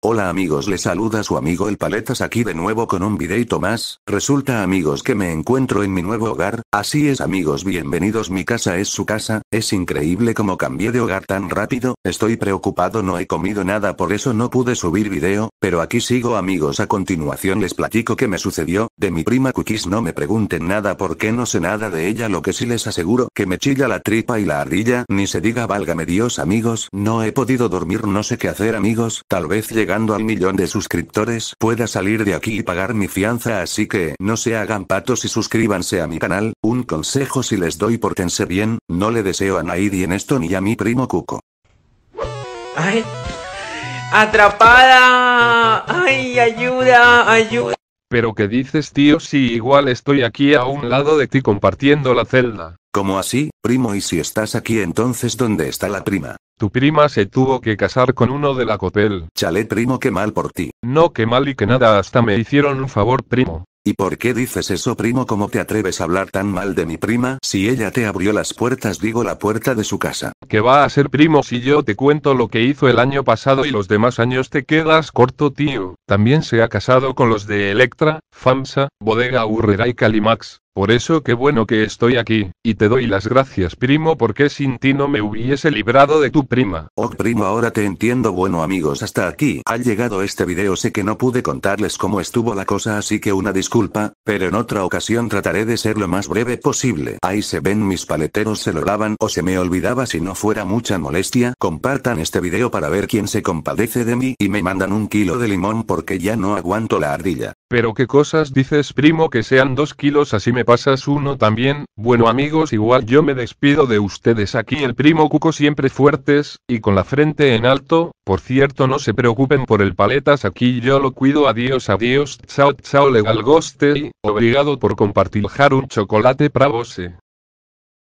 Hola amigos, les saluda su amigo el Paletas aquí de nuevo con un videito más, resulta amigos que me encuentro en mi nuevo hogar, así es amigos bienvenidos mi casa es su casa, es increíble como cambié de hogar tan rápido, estoy preocupado no he comido nada por eso no pude subir video, pero aquí sigo amigos a continuación les platico que me sucedió, de mi prima Cookies no me pregunten nada porque no sé nada de ella lo que sí les aseguro que me chilla la tripa y la ardilla, ni se diga válgame Dios amigos, no he podido dormir no sé qué hacer amigos, tal vez llegue al millón de suscriptores pueda salir de aquí y pagar mi fianza así que no se hagan patos y suscríbanse a mi canal, un consejo si les doy portense bien, no le deseo a nadie en esto ni a mi primo Cuco. ¡Ay! ¡Atrapada! ¡Ay, ayuda, ayuda! Pero qué dices tío si igual estoy aquí a un lado de ti compartiendo la celda. como así, primo? Y si estás aquí entonces ¿dónde está la prima? Tu prima se tuvo que casar con uno de la copel. Chale primo, qué mal por ti. No, qué mal y que nada, hasta me hicieron un favor primo. ¿Y por qué dices eso, primo? ¿Cómo te atreves a hablar tan mal de mi prima? Si ella te abrió las puertas, digo la puerta de su casa. ¿Qué va a ser primo si yo te cuento lo que hizo el año pasado y los demás años te quedas corto, tío. También se ha casado con los de Electra, FAMSA, Bodega Urrera y Calimax. Por eso qué bueno que estoy aquí, y te doy las gracias primo porque sin ti no me hubiese librado de tu prima. Oh primo ahora te entiendo bueno amigos hasta aquí ha llegado este video sé que no pude contarles cómo estuvo la cosa así que una disculpa, pero en otra ocasión trataré de ser lo más breve posible. Ahí se ven mis paleteros se lo lavan o se me olvidaba si no fuera mucha molestia, compartan este video para ver quién se compadece de mí y me mandan un kilo de limón porque ya no aguanto la ardilla. Pero qué cosas dices primo que sean dos kilos así me pasas uno también, bueno amigos igual yo me despido de ustedes aquí el primo Cuco siempre fuertes, y con la frente en alto, por cierto no se preocupen por el paletas aquí yo lo cuido adiós adiós chao chao legal goste obrigado por compartir un chocolate pra